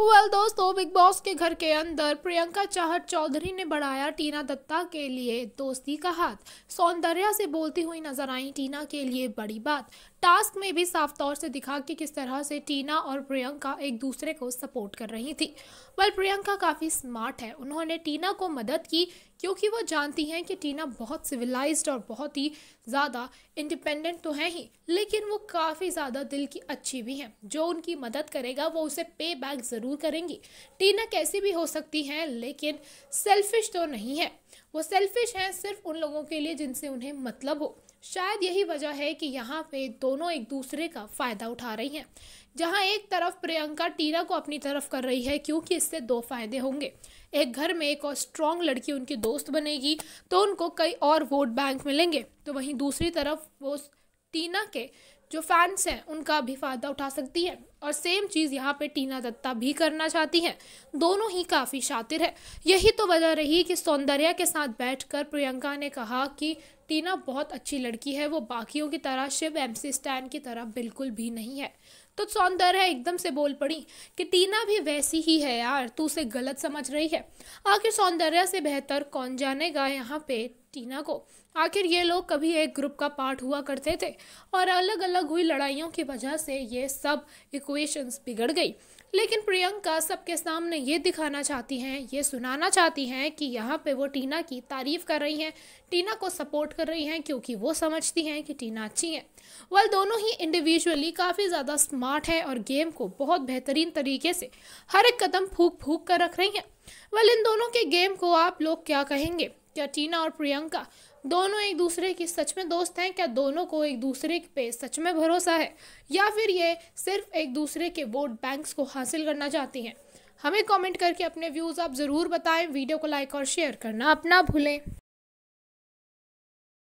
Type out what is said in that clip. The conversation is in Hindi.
वेल well, दोस्तों तो बिग बॉस के घर के अंदर प्रियंका चाहट चौधरी ने बढ़ाया टीना दत्ता के लिए दोस्ती का हाथ सौंदर्या से बोलती हुई नजर आई टीना के लिए बड़ी बात टास्क में भी साफ तौर से दिखा कि किस तरह से टीना और प्रियंका एक दूसरे को सपोर्ट कर रही थी वेल प्रियंका काफ़ी स्मार्ट है उन्होंने टीना को मदद की क्योंकि वो जानती हैं कि टीना बहुत सिविलाइज और बहुत ही ज़्यादा इंडिपेंडेंट तो है ही लेकिन वो काफ़ी ज़्यादा दिल की अच्छी भी हैं जो उनकी मदद करेगा वो उसे पे बैक ज़रूर ज़रूर करेंगी टीना कैसी भी हो सकती हैं लेकिन सेल्फिश तो नहीं है वो सेल्फिश हैं सिर्फ उन लोगों के लिए जिनसे उन्हें मतलब हो शायद यही वजह है कि यहाँ पे दोनों एक दूसरे का फ़ायदा उठा रही हैं जहाँ एक तरफ प्रियंका टीना को अपनी तरफ कर रही है क्योंकि इससे दो फायदे होंगे एक घर में एक और स्ट्रांग लड़की उनकी दोस्त बनेगी तो उनको कई और वोट बैंक मिलेंगे तो वहीं दूसरी तरफ वो टीना के जो फैंस हैं उनका भी फ़ायदा उठा सकती है और सेम चीज़ यहाँ पे टीना दत्ता भी करना चाहती हैं दोनों ही काफ़ी शातिर है यही तो वजह रही कि सौंदर्या के साथ बैठकर प्रियंका ने कहा कि टीना बहुत अच्छी लड़की है वो बाकियों की तरह शिव एम सी स्टैन की तरह बिल्कुल भी नहीं है तो सौंदर्य एकदम से बोल पड़ी कि टीना भी वैसी ही है यार तू उसे गलत समझ रही है आखिर सौंदर्य से बेहतर कौन जानेगा यहाँ पे टीना को आखिर ये लोग कभी एक ग्रुप का पार्ट हुआ करते थे और अलग अलग अलग हुई लड़ाइयों की वजह से ये सब इक्वेशंस बिगड़ गई लेकिन प्रियंका सबके सामने ये दिखाना चाहती हैं ये सुनाना चाहती हैं कि यहाँ पे वो टीना की तारीफ कर रही हैं टीना को सपोर्ट कर रही हैं क्योंकि वो समझती हैं कि टीना अच्छी है वह दोनों ही इंडिविजुअली काफ़ी ज़्यादा स्मार्ट हैं और गेम को बहुत बेहतरीन तरीके से हर एक कदम फूक फूक कर रख रही हैं वेल इन दोनों के गेम को आप लोग क्या कहेंगे क्या टीना और प्रियंका दोनों एक दूसरे की सच में दोस्त हैं क्या दोनों को एक दूसरे पे सच में भरोसा है या फिर ये सिर्फ एक दूसरे के वोट बैंक्स को हासिल करना चाहती हैं हमें कमेंट करके अपने व्यूज़ आप ज़रूर बताएं वीडियो को लाइक और शेयर करना अपना भूलें